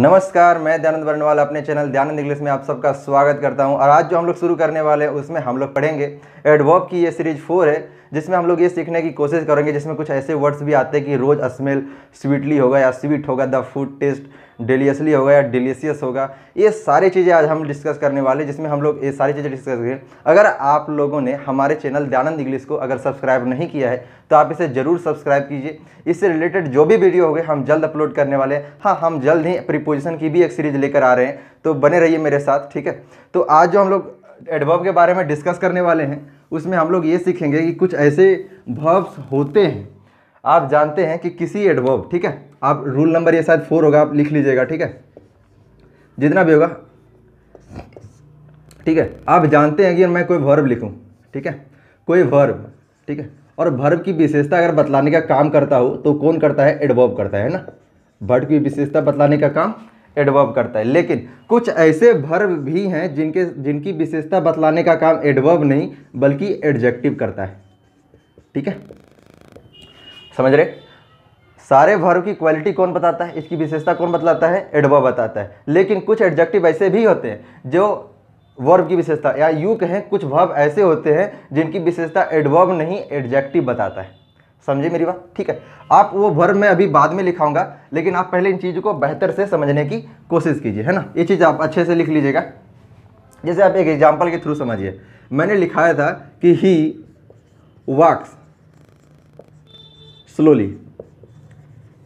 नमस्कार मैं दयानंद वर्णवाल अपने चैनल दयानंद इंग्लिश में आप सबका स्वागत करता हूं और आज जो हम लोग शुरू करने वाले हैं उसमें हम लोग पढ़ेंगे एडवर्ब की ये सीरीज फोर है जिसमें हम लोग ये सीखने की कोशिश करेंगे जिसमें कुछ ऐसे वर्ड्स भी आते हैं कि रोज़ स्मेल स्वीटली होगा या स्वीट होगा द फूड टेस्ट डेलियसली होगा या डिलीशियस होगा ये सारी चीज़ें आज हम डिस्कस करने वाले जिसमें हम लोग ये सारी चीज़ें डिस्कस करेंगे अगर आप लोगों ने हमारे चैनल दयानंद इंग्लिश को अगर सब्सक्राइब नहीं किया है तो आप इसे ज़रूर सब्सक्राइब कीजिए इससे रिलेटेड जो भी वीडियो होंगे हम जल्द अपलोड करने वाले हैं हाँ हम जल्द ही प्रीपोजिशन की भी एक सीरीज लेकर आ रहे हैं तो बने रहिए मेरे साथ ठीक है तो आज जो हम लोग एडवर्ब के बारे में डिस्कस करने वाले हैं उसमें हम लोग ये सीखेंगे कि कुछ ऐसे भर्ब्स होते हैं आप जानते हैं कि किसी एडवर्ब ठीक है आप रूल नंबर ये शायद फोर होगा आप लिख लीजिएगा ठीक है जितना भी होगा ठीक है आप जानते हैं कि मैं कोई वर्ब लिखूं ठीक है कोई वर्ब ठीक है और वर्ब की विशेषता अगर बतलाने का काम करता हो तो कौन करता है एडवर्ब करता है ना वर्ब की विशेषता बतलाने का काम एडवर्ब करता है लेकिन कुछ ऐसे वर्ब भी हैं जिनके जिनकी विशेषता बतलाने का काम एडवर्ब नहीं बल्कि एडजेक्टिव करता है ठीक है समझ रहे सारे भारों की क्वालिटी कौन बताता है इसकी विशेषता कौन बतलाता है एडवा बताता है लेकिन कुछ एडजेक्टिव ऐसे भी होते हैं जो वर्ब की विशेषता या यू कहें कुछ भाव ऐसे होते हैं जिनकी विशेषता एडवर्ब नहीं एडजेक्टिव बताता है समझे मेरी बात ठीक है आप वो वर्ब मैं अभी बाद में लिखाऊंगा लेकिन आप पहले इन चीज़ों को बेहतर से समझने की कोशिश कीजिए है ना ये चीज़ आप अच्छे से लिख लीजिएगा जैसे आप एक एग्जाम्पल के थ्रू समझिए मैंने लिखाया था कि ही वाक्स स्लोली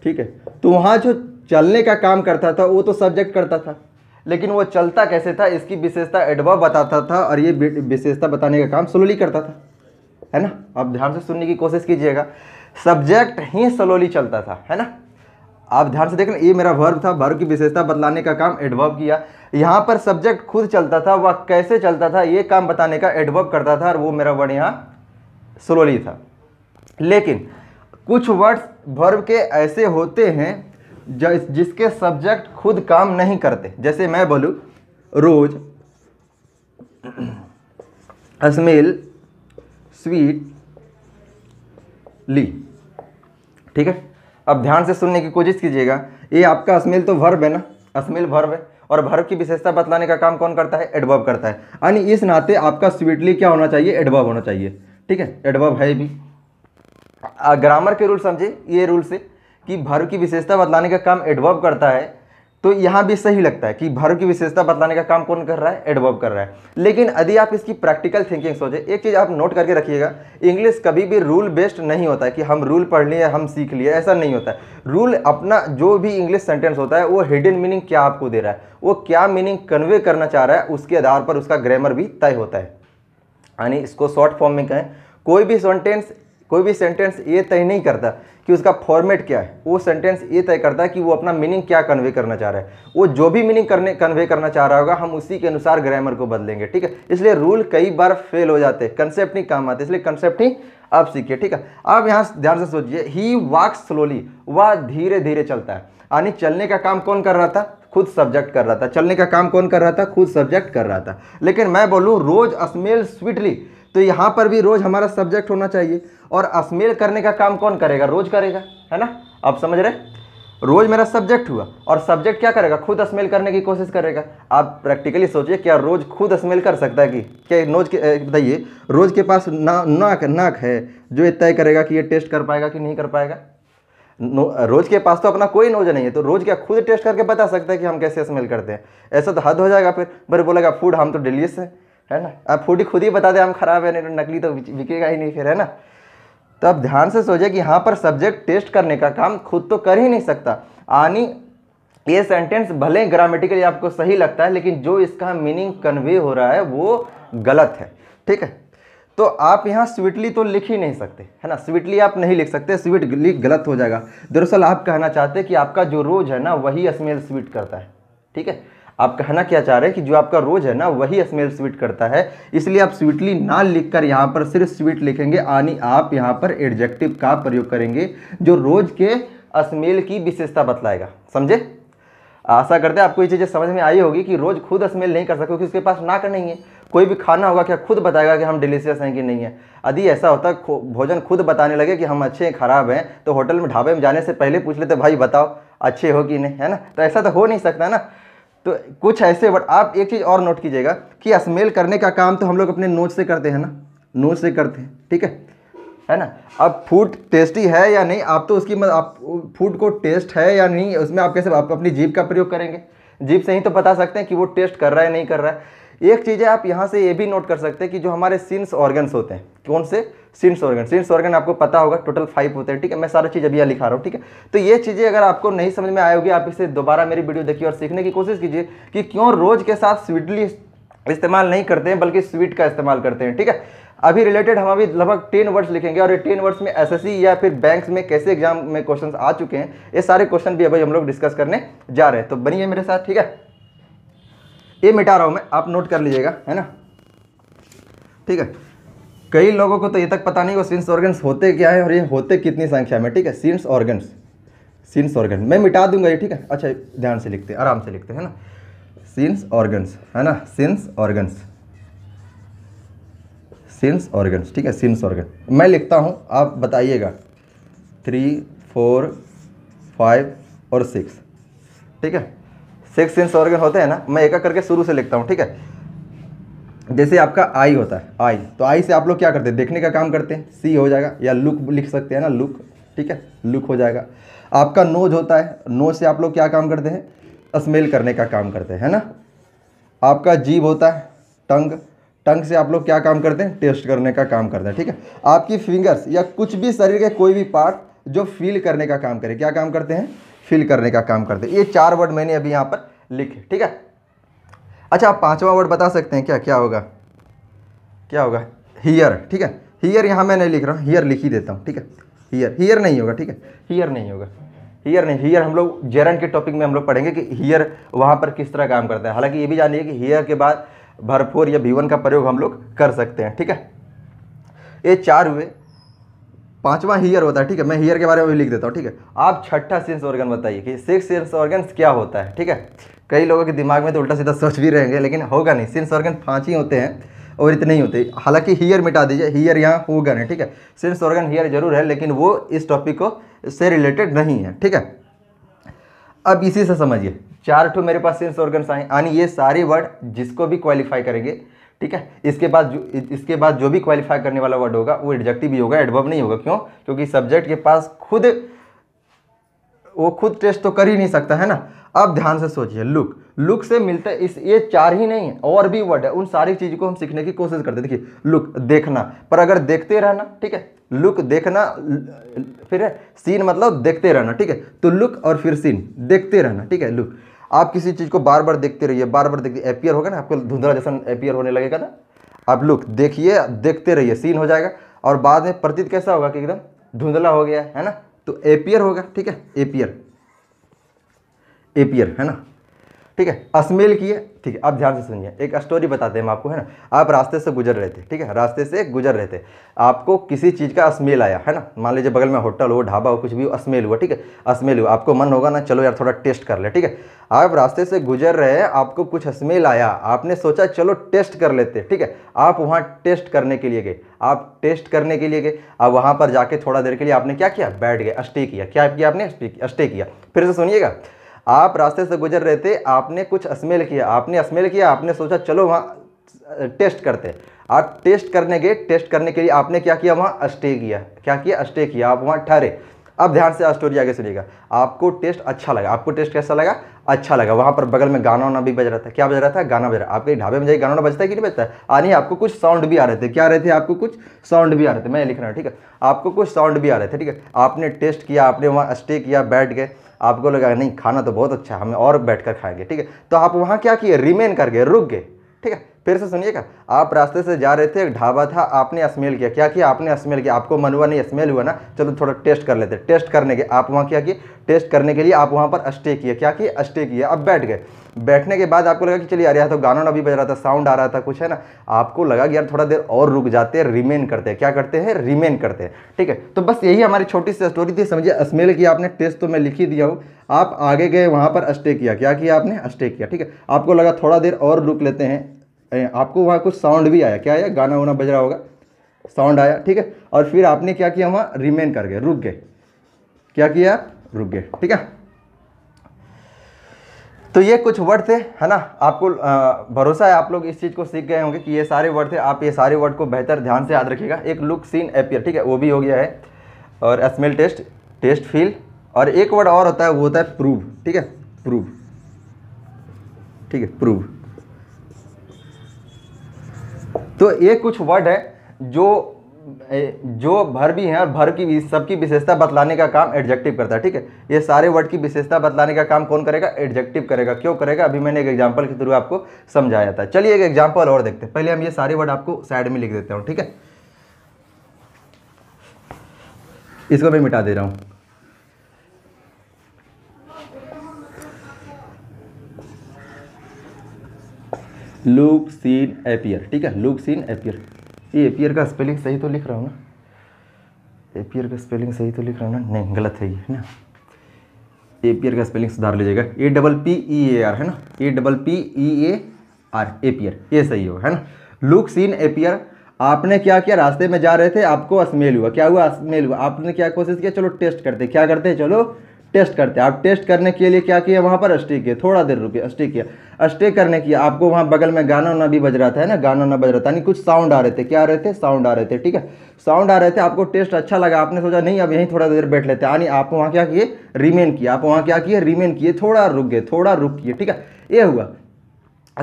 ठीक है तो वहाँ जो चलने का काम करता था वो तो सब्जेक्ट करता था लेकिन वो चलता कैसे था इसकी विशेषता एडवा बताता था और ये विशेषता बताने का काम स्लोली करता था है ना आप ध्यान से सुनने की कोशिश कीजिएगा सब्जेक्ट ही स्लोली चलता था है ना आप ध्यान से देखना ये मेरा वर्ब था वर्ब की विशेषता बतलाने का काम एडवर्ब किया यहाँ पर सब्जेक्ट खुद चलता था वह कैसे चलता था ये काम बताने का एडवर्ब करता था और वो मेरा वर्ड यहाँ स्लोली था लेकिन कुछ वर्ड्स वर्ब के ऐसे होते हैं जिसके सब्जेक्ट खुद काम नहीं करते जैसे मैं बोलूँ रोज स्मेल स्वीट ली ठीक है अब ध्यान से सुनने की कोशिश कीजिएगा ये आपका स्मेल तो वर्ब है ना स्मेल भर्व है और भर्व की विशेषता बतलाने का काम कौन करता है एडवर्ब करता है यानी इस नाते आपका स्वीटली क्या होना चाहिए एडवर्ब होना चाहिए ठीक है एडवर्ब है भी ग्रामर के रूल समझे ये रूल से कि भर्व की विशेषता बतलाने का काम एडवर्ब करता है तो यहाँ भी सही लगता है कि भर्व की विशेषता बतलाने का काम कौन कर रहा है एडवर्ब कर रहा है लेकिन यदि आप इसकी प्रैक्टिकल थिंकिंग सोचें एक चीज़ आप नोट करके रखिएगा इंग्लिश कभी भी रूल बेस्ड नहीं होता है कि हम रूल पढ़ लिए हम सीख लिए ऐसा नहीं होता है रूल अपना जो भी इंग्लिश सेंटेंस होता है वो हिडन मीनिंग क्या आपको दे रहा है वो क्या मीनिंग कन्वे करना चाह रहा है उसके आधार पर उसका ग्रामर भी तय होता है यानी इसको शॉर्ट फॉर्म में कहें कोई भी सेंटेंस कोई भी सेंटेंस ये तय नहीं करता कि उसका फॉर्मेट क्या है वो सेंटेंस ये तय करता है कि वो अपना मीनिंग क्या कन्वे करना चाह रहा है वो जो भी मीनिंग करने कन्वे करना चाह रहा होगा हम उसी के अनुसार ग्रामर को बदलेंगे ठीक है इसलिए रूल कई बार फेल हो जाते हैं कंसेप्ट नहीं काम आते इसलिए कंसेप्ट ही आप सीखिए ठीक है अब यहाँ ध्यान से सोचिए ही वाक स्लोली वह धीरे धीरे चलता है यानी चलने का काम कौन कर रहा था खुद सब्जेक्ट कर रहा था चलने का काम कौन कर रहा था खुद सब्जेक्ट कर रहा था लेकिन मैं बोलूँ रोज स्मेल स्वीटली तो यहाँ पर भी रोज हमारा सब्जेक्ट होना चाहिए और स्मेल करने का काम कौन करेगा रोज करेगा है ना आप समझ रहे रोज मेरा सब्जेक्ट हुआ और सब्जेक्ट क्या करेगा खुद स्मेल करने की कोशिश करेगा आप प्रैक्टिकली सोचिए क्या रोज खुद स्मेल कर सकता है कि क्या नोज के बताइए रोज के पास ना नाक नाक है जो ये तय करेगा कि ये टेस्ट कर पाएगा कि नहीं कर पाएगा रोज के पास तो अपना कोई नोज नहीं है तो रोज क्या खुद टेस्ट करके बता सकता है कि हम कैसे स्मेल करते हैं ऐसा तो हद हो जाएगा फिर बड़े बोलेगा फूड हम तो डिलीस है है ना आप फूड ही खुद ही बता दें हम खराब है नहीं तो नकली तो बिकेगा ही नहीं फिर है ना तो आप ध्यान से सोचे कि यहाँ पर सब्जेक्ट टेस्ट करने का काम खुद तो कर ही नहीं सकता आनी ये सेंटेंस भले ग्रामेटिकली आपको सही लगता है लेकिन जो इसका मीनिंग कन्वे हो रहा है वो गलत है ठीक है तो आप यहाँ स्वीटली तो लिख ही नहीं सकते है ना स्वीटली आप नहीं लिख सकते स्वीट लिख गलत हो जाएगा दरअसल आप कहना चाहते हैं कि आपका जो रोज है ना वही स्मेल स्वीट करता है ठीक है आप कहना क्या चाह रहे हैं कि जो आपका रोज है ना वही स्मेल स्वीट करता है इसलिए आप स्वीटली ना लिखकर यहाँ पर सिर्फ स्वीट लिखेंगे आनी आप यहाँ पर एडजेक्टिव का प्रयोग करेंगे जो रोज के स्मेल की विशेषता बतलाएगा समझे आशा करते हैं आपको ये चीज़ें समझ में आई होगी कि रोज़ खुद स्मेल नहीं कर सकते क्योंकि उसके पास नाक नहीं है कोई भी खाना होगा क्या खुद बताएगा कि हम डिलीशियस हैं कि नहीं है यदि ऐसा होता भोजन खुद बताने लगे कि हम अच्छे हैं खराब हैं तो होटल में ढाबे में जाने से पहले पूछ लेते भाई बताओ अच्छे हो कि नहीं है ना तो ऐसा तो हो नहीं सकता ना तो कुछ ऐसे वर्ड आप एक चीज़ और नोट कीजिएगा कि स्मेल करने का काम तो हम लोग अपने नोज से करते हैं ना नोज से करते हैं ठीक है है ना अब फूड टेस्टी है या नहीं आप तो उसकी आप फूड को टेस्ट है या नहीं उसमें आप कैसे आप अपनी जीप का प्रयोग करेंगे जीप से ही तो बता सकते हैं कि वो टेस्ट कर रहा है नहीं कर रहा है एक चीज़ है आप यहाँ से ये भी नोट कर सकते हैं कि जो हमारे सिंस ऑर्गन्स होते हैं कौन से सिंस ऑर्गन सिंस ऑर्गन आपको पता होगा टोटल फाइव होते हैं ठीक है मैं सारा चीज़ अभी यहाँ लिखा रहा हूँ ठीक है तो ये चीज़ें अगर आपको नहीं समझ में आएगी होगी आप इसे दोबारा मेरी वीडियो देखिए और सीखने की कोशिश कीजिए कि क्यों रोज़ के साथ स्वीटली इस्तेमाल नहीं करते हैं बल्कि स्वीट का इस्तेमाल करते हैं ठीक है अभी रिलेटेड हम अभी लगभग टेन वर्ड्स लिखेंगे और ये टेन वर्ड्स में एसएससी या फिर बैंक्स में कैसे एग्जाम में क्वेश्चंस आ चुके हैं ये सारे क्वेश्चन भी अभी हम लोग डिस्कस करने जा रहे हैं तो बनिए है मेरे साथ ठीक है ये मिटा रहा हूँ मैं आप नोट कर लीजिएगा है ना ठीक है कई लोगों को तो ये तक पता नहीं वो सिंस ऑर्गन्स होते क्या है और ये होते कितनी संख्या में ठीक है सिंस ऑर्गन्स सिंस ऑर्गन मैं मिटा दूंगा ये ठीक है अच्छा ध्यान से लिखते आराम से लिखते है ना सिंस ऑर्गन्स है ना सिंस ऑर्गन्स सिंस ऑर्गन्स ठीक है सिंस ऑर्गन मैं लिखता हूँ आप बताइएगा थ्री फोर फाइव और सिक्स ठीक है सिक्स सिंस ऑर्गन होते हैं ना मैं एक करके शुरू से लिखता हूँ ठीक है जैसे आपका आई होता है आई तो आई से आप लोग क्या करते हैं देखने का काम करते हैं सी हो जाएगा या लुक लिख सकते हैं ना लुक ठीक है लुक हो जाएगा आपका नोज होता है नोज से आप लोग क्या काम करते हैं स्मेल करने का काम करते हैं है ना आपका जीभ होता है टंग टंग से आप लोग क्या काम करते हैं टेस्ट करने का काम करते हैं ठीक है आपकी फिंगर्स या कुछ भी शरीर के कोई भी पार्ट जो फील करने का काम करे क्या काम करते हैं फील करने का काम करते हैं ये चार वर्ड मैंने अभी यहाँ पर लिखे ठीक है अच्छा आप पाँचवा वर्ड बता सकते हैं क्या क्या होगा क्या होगा हीयर ठीक है हीयर यहाँ मैं नहीं लिख रहा हूँ हीयर लिख ही देता हूँ ठीक है हीयर हीयर नहीं होगा ठीक है हीयर नहीं होगा हीयर नहीं हीयर हम लोग जेरन के टॉपिक में हम लोग पढ़ेंगे कि हीयर वहाँ पर किस तरह काम करता है हालांकि ये भी जानिए कि हीयर के बाद भरफोर या भीवन का प्रयोग हम लोग कर सकते हैं ठीक है ये चार हुए पांचवा हीयर होता है ठीक है मैं हीयर के बारे में भी लिख देता हूँ ठीक है आप छठा सेंस ऑर्गन बताइए कि सिक्स सेंस ऑर्गन क्या होता है ठीक है कई लोगों के दिमाग में तो उल्टा सीधा सोच भी रहेंगे लेकिन होगा नहीं सेंस ऑर्गन पाँच ही होते हैं और इतने ही होते हैं हालांकि हीयर मिटा दीजिए हीयर यहाँ होगा नहीं ठीक है सेंस ऑर्गन हीयर जरूर है लेकिन वो इस टॉपिक को से रिलेटेड नहीं है ठीक है अब इसी से समझिए चार ठू मेरे पास सेंस ऑर्गन आए यानी ये सारे वर्ड जिसको भी क्वालिफाई करेंगे ठीक है इसके बाद जो इसके बाद जो भी क्वालिफाई करने वाला वर्ड होगा वो एडजेक्टिव ही होगा एडवर्ब नहीं होगा क्यों क्योंकि सब्जेक्ट के पास खुद वो खुद टेस्ट तो कर ही नहीं सकता है ना अब ध्यान से सोचिए लुक लुक से मिलता इस ये चार ही नहीं है और भी वर्ड है उन सारी चीज़ को हम सीखने की कोशिश करते देखिए लुक देखना पर अगर देखते रहना ठीक है लुक देखना फिर सीन मतलब देखते रहना ठीक है तो लुक और फिर सीन देखते रहना ठीक है लुक आप किसी चीज़ को बार बार देखते रहिए बार बार देखते एपियर होगा ना आपको धुंधला जैसा एपियर होने लगेगा ना आप लुक देखिए देखते रहिए सीन हो जाएगा और बाद में प्रतीत कैसा होगा कि एकदम धुंधला हो गया है ना तो एपियर होगा ठीक है एपियर एपियर है ना ठीक है अस्मेल किए ठीक है अब ध्यान से सुनिए एक स्टोरी बताते हैं हम आपको है ना आप रास्ते से गुजर रहे थे ठीक है रास्ते से गुजर रहे थे आपको किसी चीज़ का स्मेल आया है ना मान लीजिए बगल में होटल हो ढाबा हो कुछ भी हो स्मेल हुआ ठीक है स्मेल हुआ आपको मन होगा ना चलो यार थोड़ा टेस्ट कर ले ठीक है आप रास्ते से गुजर रहे हैं आपको कुछ स्मेल आया आपने सोचा चलो टेस्ट कर लेते ठीक है आप वहाँ टेस्ट करने के लिए गए आप टेस्ट करने के लिए गए अब वहाँ पर जाके थोड़ा देर के लिए आपने क्या किया बैठ गए स्टे किया क्या किया आपने स्टे किया फिर से सुनिएगा आप रास्ते से गुजर रहे थे आपने कुछ स्मेल किया आपने स्मेल किया आपने सोचा चलो वहाँ टेस्ट करते आप टेस्ट करने गए टेस्ट करने के लिए आपने क्या किया वहाँ स्टे किया क्या किया स्टे किया आप वहाँ ठहरे अब ध्यान से स्टोरी आगे सुनिएगा आपको टेस्ट अच्छा लगा आपको टेस्ट कैसा लगा अच्छा लगा वहाँ पर बगल में गाना वाना भी बज रहा था क्या बज रहा था गाना बज रहा आपके ढाबे में जाइए गाना वाना बजता है कि नहीं बजता है आ नहीं आपको कुछ साउंड भी आ रहे थे क्या रहे थे आपको कुछ साउंड भी आ रहे थे मैं लिख रहा हूँ ठीक है आपको कुछ साउंड भी आ रहे थे ठीक है आपने टेस्ट किया आपने वहाँ स्टे किया बैठ गए आपको लगा नहीं खाना तो बहुत अच्छा है हमें और बैठ कर खाएंगे ठीक है तो आप वहाँ क्या किए रिमेन कर गए रुक गए ठीक है फिर से सुनिएगा आप रास्ते से जा रहे थे एक ढाबा था आपने स्मेल किया क्या किया आपने स्मेल किया आपको मन हुआ नहीं स्मेल हुआ ना चलो थोड़ा टेस्ट कर लेते टेस्ट करने के आप वहाँ क्या किए टेस्ट करने के लिए आप वहाँ पर स्टे किए क्या किए स्टे किए अब बैठ गए बैठने के बाद आपको लगा कि चलिए यार यहाँ तो गाना ना भी बज रहा था साउंड आ रहा था कुछ है ना आपको लगा कि यार थोड़ा देर और रुक जाते हैं रिमेन करते हैं क्या करते हैं रिमेन करते हैं ठीक है तो बस यही हमारी छोटी सी स्टोरी थी समझिए स्मेल की आपने टेस्ट तो मैं लिख ही दिया हूँ आप आगे गए वहाँ पर स्टे किया क्या किया आपने स्टे किया ठीक है आपको लगा थोड़ा देर और रुक लेते हैं आपको वहाँ कुछ साउंड भी आया क्या आया गाना वाना बज रहा होगा साउंड आया ठीक है और फिर आपने क्या किया वहाँ रिमेन कर गए रुक गए क्या किया रुक गए ठीक है तो ये कुछ वर्ड थे है ना आपको भरोसा है आप लोग इस चीज़ को सीख गए होंगे कि ये सारे वर्ड थे आप ये सारे वर्ड को बेहतर ध्यान से याद रखिएगा एक लुक सीन एपियर ठीक है वो भी हो गया है और स्मेल टेस्ट टेस्ट फील और एक वर्ड और होता है वो होता है प्रूव ठीक है प्रूव ठीक है प्रूव तो ये कुछ वर्ड है जो जो भर भी हैं और भर की सबकी विशेषता बतलाने का काम एडजेक्टिव करता है ठीक है ये सारे वर्ड की विशेषता बतलाने का काम कौन करेगा एडजेक्टिव करेगा क्यों करेगा अभी मैंने एक एग्जांपल के थ्रू आपको समझाया था चलिए एक एग्जांपल और देखते हैं पहले हम ये सारे वर्ड आपको साइड में लिख देते हूँ ठीक है इसको मैं मिटा दे रहा हूँ लुक सीन एपियर ठीक है लुक सीन एपियर ये एपियर का स्पेलिंग सही तो लिख रहा हूँ ना एपियर का स्पेलिंग सही तो लिख रहा हूँ ना नहीं गलत है ये है ना एपियर का स्पेलिंग सुधार लीजिएगा A double P E A R है ना A double P E A R appear ये सही होगा है ना लुक सीन एपियर आपने क्या किया रास्ते में जा रहे थे आपको स्मेल हुआ क्या हुआ स्मेल हुआ आपने क्या कोशिश किया चलो टेस्ट करते क्या करते हैं चलो टेस्ट करते हैं आप टेस्ट करने के लिए क्या किया वहाँ पर स्टे किया थोड़ा देर रुके स्टे किया स्टे करने की आपको वहाँ बगल में गाना ना भी बज रहा था है ना गाना ना बज रहा था यानी कुछ साउंड आ रहे थे क्या आ रहे थे साउंड आ रहे थे ठीक है साउंड आ रहे थे आपको टेस्ट अच्छा लगा आपने सोचा नहीं अब यहीं थोड़ा देर बैठ लेते यानी आप वहाँ क्या किए रिमेन किए आप वहाँ क्या किए रिमेन किए थोड़ा रुक गए थोड़ा रुक किए ठीक है ये हुआ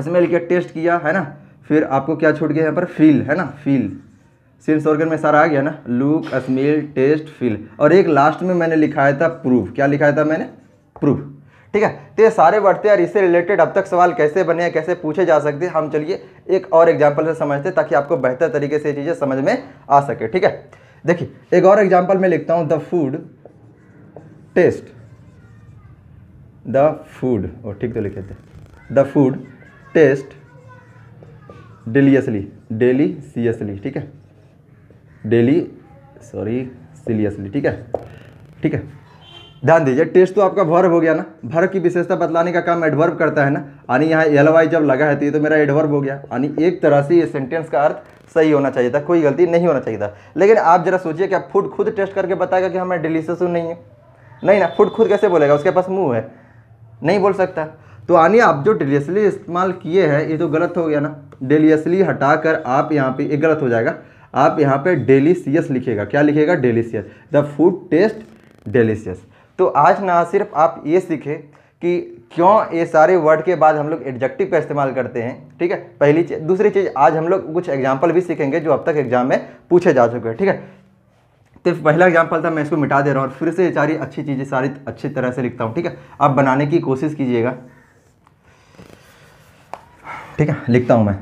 स्मेल के टेस्ट किया है ना फिर आपको क्या छूट गया यहाँ पर फील है ना फील सेंस ऑर्गन में सारा आ गया ना लुक स्मेल टेस्ट फील और एक लास्ट में मैंने लिखाया था प्रूफ क्या लिखाया था मैंने प्रूफ ठीक है तो ये सारे बढ़ते हैं और इससे रिलेटेड अब तक सवाल कैसे बने हैं कैसे पूछे जा सकते हैं हम चलिए एक और एग्जाम्पल से समझते हैं ताकि आपको बेहतर तरीके से ये चीज़ें समझ में आ सके ठीक है देखिए एक और एग्जाम्पल मैं लिखता हूँ the food taste the food और ठीक तो लिखे थे the food taste deliciously deliciously ठीक है डेली सॉरी सीरियसली ठीक है ठीक है ध्यान दीजिए टेस्ट तो आपका भर हो गया ना भर की विशेषता बतलाने का काम एडवर्ब करता है ना यानी यहाँ एल वाई जब लगा है तो ये तो मेरा एडवर्ब हो गया यानी एक तरह से ये सेंटेंस का अर्थ सही होना चाहिए था कोई गलती नहीं होना चाहिए था लेकिन आप जरा सोचिए कि आप फूड खुद टेस्ट करके बताएगा कि हमें डिलीशियस नहीं है नहीं ना फूड खुद कैसे बोलेगा उसके पास मुँह है नहीं बोल सकता तो यानी आप जो डिलियसली इस्तेमाल किए हैं ये तो गलत हो गया ना डिलीसली हटा कर आप यहाँ पर ये गलत हो जाएगा आप यहाँ पे डेलीसियस लिखेगा क्या लिखेगा delicious the food taste delicious तो आज ना सिर्फ आप ये सीखें कि क्यों ये सारे वर्ड के बाद हम लोग एडजेक्टिव का इस्तेमाल करते हैं ठीक है पहली चीज़ दूसरी चीज़ आज हम लोग कुछ एग्जाम्पल भी सीखेंगे जो अब तक एग्जाम में पूछे जा चुके हैं ठीक है तो पहला एग्जाम्पल था मैं इसको मिटा दे रहा हूँ और फिर से ये सारी अच्छी चीज़ें सारी अच्छी तरह से लिखता हूँ ठीक है आप बनाने की कोशिश कीजिएगा ठीक है लिखता हूँ मैं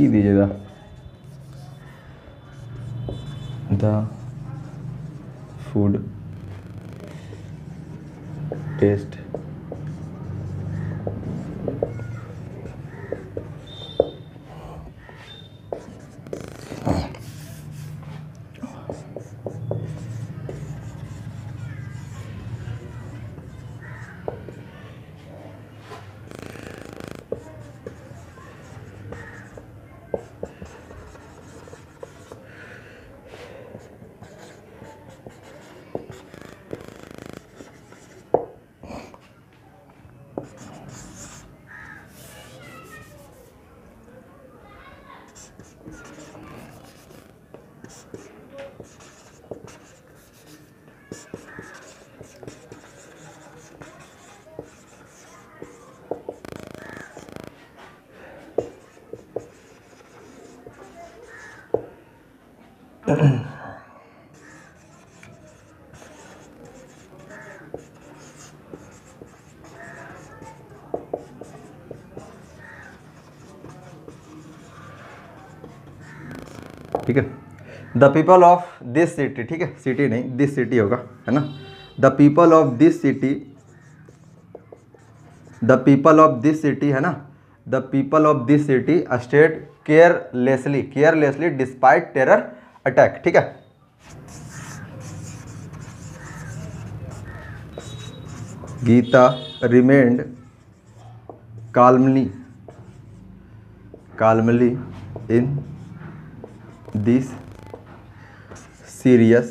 लिख ही दीजिएगा द फूड टेस्ट ठीक है the people of this city ठीक है सिटी नहीं दिस सिटी होगा है ना the people of this city the people of this city है ना the people of this city state carelessly carelessly despite terror attack ठीक है Gita remained calmly calmly in this serious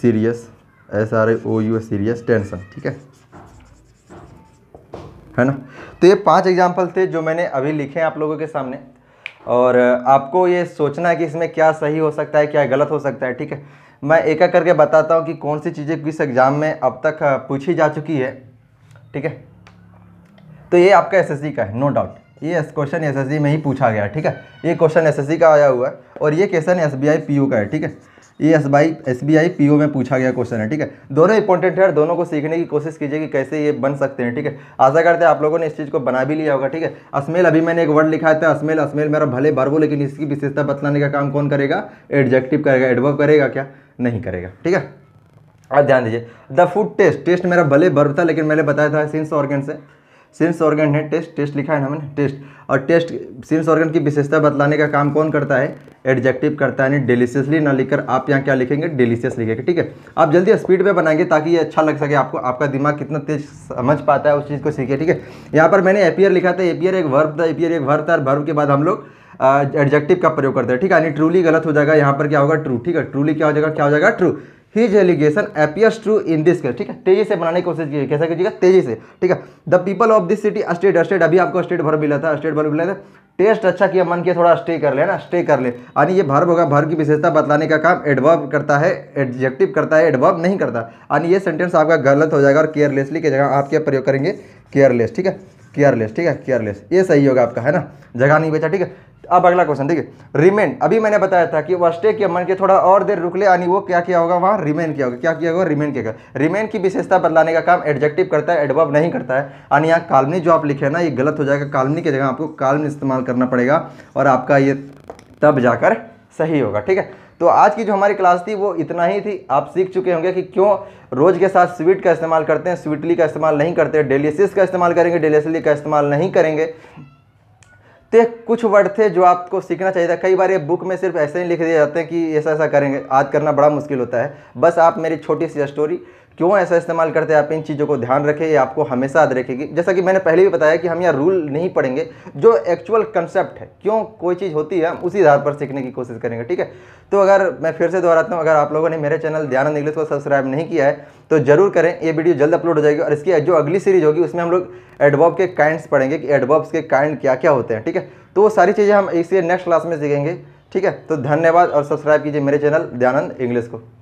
serious S R O U serious tension ठीक है है ना तो ये पांच एग्जाम्पल थे जो मैंने अभी लिखे हैं आप लोगों के सामने और आपको ये सोचना है कि इसमें क्या सही हो सकता है क्या गलत हो सकता है ठीक है मैं एक एक करके बताता हूँ कि कौन सी चीज़ें किस एग्ज़ाम में अब तक पूछी जा चुकी है ठीक है तो ये आपका एसएससी का है नो डाउट ये क्वेश्चन एस में ही पूछा गया ठीक है ये क्वेश्चन एस का आया हुआ है और ये क्वेश्चन एस बी का है ठीक है ये S by S B I P O में पूछा गया क्वेश्चन है ठीक है दोनों इंपॉर्टेंट है दोनों को सीखने की कोशिश कीजिए कि कैसे ये बन सकते हैं ठीक है आशा करते हैं आप लोगों ने इस चीज़ को बना भी लिया होगा ठीक है अस्मेल अभी मैंने एक वर्ड लिखा था असमेल अस्मेल मेरा भले भरवो लेकिन इसकी विशेषता बतलाने का काम कौन करेगा एडजेक्टिव करेगा एडवर्व करेगा क्या नहीं करेगा ठीक है आप ध्यान दीजिए द फूड टेस्ट टेस्ट मेरा भले बर्व था लेकिन मैंने बताया था सिंस ऑर्गन से सिंस ऑर्गन है टेस्ट टेस्ट लिखा है ना मैंने टेस्ट और टेस्ट सिंस ऑर्गन की विशेषता बतलाने का काम कौन करता है एडजेक्टिव करता है यानी डिलीशियसली ना लिखकर आप यहाँ क्या लिखेंगे डिलीशियस लिखेंगे ठीक है आप जल्दी स्पीड पे बनाएंगे ताकि ये अच्छा लग सके आपको आपका दिमाग कितना तेज समझ पाता है उस चीज़ को सीखे ठीक है यहाँ पर मैंने एपियर लिखा था एपियर एक वर्ब था एपियर एक वर्ब था और वर्ब के बाद हम लोग एडजेक्टिव का प्रयोग करते हैं ठीक है यानी ट्रूली गलत हो जाएगा यहाँ पर क्या होगा ट्रू ठीक है ट्रूली क्या हो जाएगा क्या हो जाएगा true his allegation appears true in this case ठीक है तेजी से बनाने की कोशिश कीजिए कैसा कीजिएगा तेजी से ठीक है the people of this city state state अभी आपको स्टेट भर मिला था स्टेट भर मिला था टेस्ट अच्छा किया मन किया थोड़ा स्टे कर ले ना स्टे कर ले यानी ये भर्व होगा भर्व की विशेषता बतलाने का काम एडवर्ब करता है एडजेक्टिव करता है एडवर्ब नहीं करता यानी ये सेंटेंस आपका गलत हो जाएगा और केयरलेसली की के जगह आप क्या प्रयोग करेंगे केयरलेस ठीक है केयरलेस ठीक है केयरलेस ये सही होगा आपका है ना जगह नहीं बेचा ठीक है अब अगला क्वेश्चन ठीक है रिमेन अभी मैंने बताया था कि वस्टे के मन के थोड़ा और देर रुक ले यानी वो क्या किया होगा वहाँ रिमेन किया होगा क्या किया होगा रिमेन किया रिमेन की विशेषता बदलाने का काम एडजेक्टिव करता है एडवर्ब नहीं करता है यानी यहाँ कालमनी जो आप लिखे ना ये गलत हो जाएगा कालमनी की जगह आपको कालमनी इस्तेमाल करना पड़ेगा और आपका ये तब जाकर सही होगा ठीक है तो आज की जो हमारी क्लास थी वो इतना ही थी आप सीख चुके होंगे कि क्यों रोज़ के साथ स्वीट का इस्तेमाल करते हैं स्वीटली का इस्तेमाल नहीं करते डेलीसिस का इस्तेमाल करेंगे डेलिसली का इस्तेमाल नहीं करेंगे तो ये कुछ वर्ड थे जो आपको सीखना चाहिए था कई बार ये बुक में सिर्फ ऐसे ही लिख दिए जाते हैं कि ऐसा ऐसा करेंगे आज करना बड़ा मुश्किल होता है बस आप मेरी छोटी सी स्टोरी क्यों ऐसा इस्तेमाल करते हैं आप इन चीज़ों को ध्यान रखें ये आपको हमेशा याद रखेगी जैसा कि मैंने पहले भी बताया कि हम यहाँ रूल नहीं पढ़ेंगे जो एक्चुअल कंसेप्ट है क्यों कोई चीज़ होती है हम उसी आधार पर सीखने की कोशिश करेंगे ठीक है तो अगर मैं फिर से दोहराता हूँ अगर आप लोगों ने मेरे चैनल ध्यान इंग्लिश को सब्सक्राइब नहीं किया है तो जरूर करें ये वीडियो जल्द अपलोड हो जाएगी और इसकी जो अगली सीरीज होगी उसमें हम लोग एडबॉब के काइंड्स पढ़ेंगे कि एडबॉब्स के काइंड क्या क्या होते हैं ठीक है तो वो सारी चीज़ें हम इसी नेक्स्ट क्लास में सीखेंगे ठीक है तो धन्यवाद और सब्सक्राइब कीजिए मेरे चैनल दयानंद इंग्लिश को